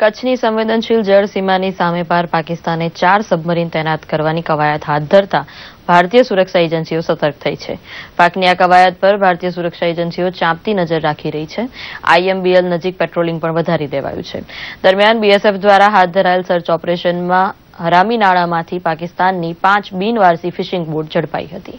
કચ્છની સંવેદનશીલ જળસીમાની સામે પાર પાકિસ્તાને ચાર સબમરીન તૈનાત કરવાની કવાયત હાથ ધરતા ભારતીય સુરક્ષા એજન્સીઓ સતર્ક થઈ છે પાકની આ કવાયત પર ભારતીય સુરક્ષા એજન્સીઓ ચાંપતી નજર રાખી રહી છે આઈએમબીએલ નજીક પેટ્રોલિંગ પણ વધારી દેવાયું છે દરમિયાન બીએસએફ દ્વારા હાથ ધરાયેલ સર્ચ ઓપરેશનમાં હરામી નાળામાંથી પાકિસ્તાનની પાંચ બિનવારસી ફિશિંગ બોટ ઝડપાઈ હતી